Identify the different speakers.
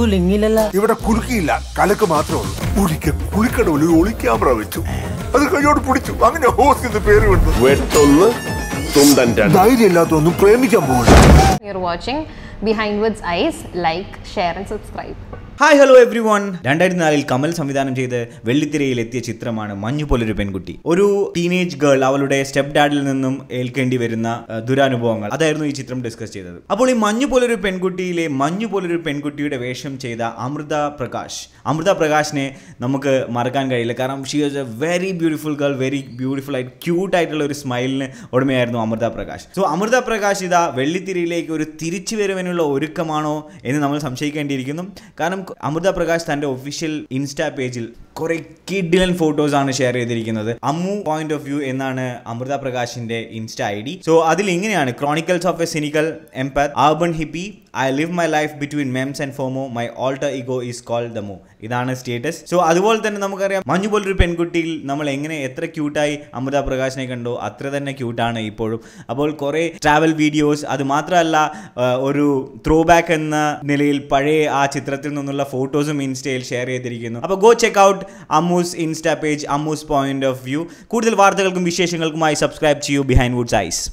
Speaker 1: കുലുങ്ങിയില്ലല്ല ഇവിടെ കുലുക്കിയില്ല കലക്ക് മാത്രമേ ഉള്ളൂ ഒരിക്കൽ കുളിക്കടവിൽ ഒളിക്യാമറ വെച്ചു അത് കൈയോട് പിടിച്ചു അങ്ങനെ ഹോസ്റ്റ് പേര് വിട്ടു വെട്ടൊന്ന് ധൈര്യമില്ലാത്തൊന്നും പ്രേമിക്കാൻ പോകില്ല
Speaker 2: you watching Behindwoods Ice like share and subscribe
Speaker 3: hi hello everyone രണ്ടായിരത്തി നാലിൽ കമൽ സംവിധാനം ചെയ്ത് വെള്ളിത്തിരയിൽ എത്തിയ ചിത്രമാണ് മഞ്ഞു പോലൊരു പെൺകുട്ടി ഒരു ടീനേജ് ഗേൾ അവളുടെ സ്റ്റെപ്പ് ഡാഡിൽ നിന്നും ഏൽക്കേണ്ടി വരുന്ന ദുരാനുഭവങ്ങൾ അതായിരുന്നു ഈ ചിത്രം ഡിസ്കസ് ചെയ്തത് അപ്പോൾ ഈ മഞ്ഞു പോലൊരു പെൺകുട്ടിയിലെ മഞ്ഞു പോലൊരു പെൺകുട്ടിയുടെ വേഷം ചെയ്ത അമൃത പ്രകാശ് അമൃത പ്രകാശിനെ നമുക്ക് മറക്കാൻ കഴിയില്ല കാരണം she was a very beautiful girl very beautiful ആയിട്ട് ക്യൂട്ട് ആയിട്ടുള്ള ഒരു സ്മൈലിന് ഉടമയായിരുന്നു അമൃത പ്രകാശ് സോ അമൃത പ്രകാശ് ഇതാ വെള്ളിത്തിരയിലേക്ക് ഒരു തിരിച്ചു വരവിനുള്ള ഒരുക്കമാണോ എന്ന് നമ്മൾ സംശയിക്കേണ്ടിയിരിക്കുന്നു കാരണം അമൃത പ്രകാശ് തൻ്റെ ഒഫീഷ്യൽ ഇൻസ്റ്റാ പേജിൽ കുറെ കിഡിലൻ ആണ് ഷെയർ ചെയ്തിരിക്കുന്നത് അമ്മു പോയിന്റ് ഓഫ് വ്യൂ എന്നാണ് അമൃത പ്രകാശിന്റെ ഇൻസ്റ്റ ഐ ഡി സോ അതിൽ ഇങ്ങനെയാണ് chronicles of a cynical ember urban hippie I live my life between memes and FOMO my alter ego is call the mo ഇതാണ് സ്റ്റേറ്റസ് സോ അതുപോലെ തന്നെ നമുക്കറിയാം മഞ്ഞു പോലൊരു പെൺകുട്ടിയിൽ നമ്മൾ എങ്ങനെ എത്ര ക്യൂട്ടായി അമൃത പ്രകാശിനെ കണ്ടോ അത്ര തന്നെ ക്യൂട്ടാണ് ഇപ്പോഴും അപ്പോൾ കുറെ ട്രാവൽ വീഡിയോസ് അത് മാത്രമല്ല ഒരു ത്രോ ബാക്ക് എന്ന നിലയിൽ പഴയ ആ ചിത്രത്തിൽ നിന്നുള്ള ഫോട്ടോസും ഇൻസ്റ്റയിൽ ഷെയർ ചെയ്തിരിക്കുന്നു അപ്പോൾ go check out Ammus Insta page Ammus point of view കൂടുതൽ വാർത്തകൾക്കും വിശേഷങ്ങൾക്കുമായി സബ്സ്ക്രൈബ് ചെയ്യൂ ബിഹൈൻഡ് വുഡ്സ് ഐസ്